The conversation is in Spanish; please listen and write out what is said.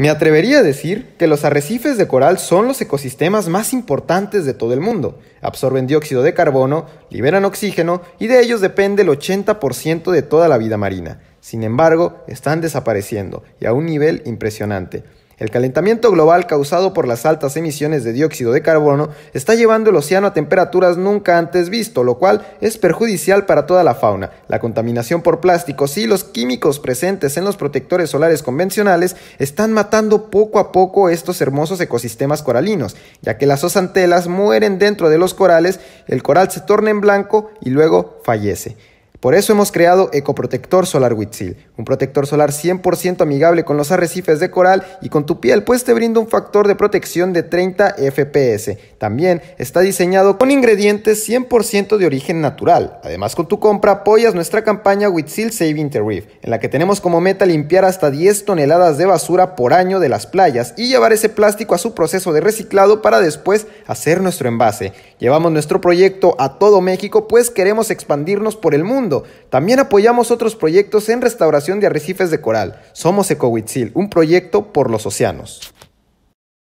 Me atrevería a decir que los arrecifes de coral son los ecosistemas más importantes de todo el mundo. Absorben dióxido de carbono, liberan oxígeno y de ellos depende el 80% de toda la vida marina. Sin embargo, están desapareciendo y a un nivel impresionante. El calentamiento global causado por las altas emisiones de dióxido de carbono está llevando el océano a temperaturas nunca antes visto, lo cual es perjudicial para toda la fauna. La contaminación por plásticos y los químicos presentes en los protectores solares convencionales están matando poco a poco estos hermosos ecosistemas coralinos, ya que las osantelas mueren dentro de los corales, el coral se torna en blanco y luego fallece. Por eso hemos creado Ecoprotector Solar Huitzil, un protector solar 100% amigable con los arrecifes de coral y con tu piel, pues te brinda un factor de protección de 30 FPS. También está diseñado con ingredientes 100% de origen natural. Además, con tu compra apoyas nuestra campaña Huitzil Saving the en la que tenemos como meta limpiar hasta 10 toneladas de basura por año de las playas y llevar ese plástico a su proceso de reciclado para después hacer nuestro envase. Llevamos nuestro proyecto a todo México, pues queremos expandirnos por el mundo también apoyamos otros proyectos en restauración de arrecifes de coral. Somos Ecowitzil, un proyecto por los océanos.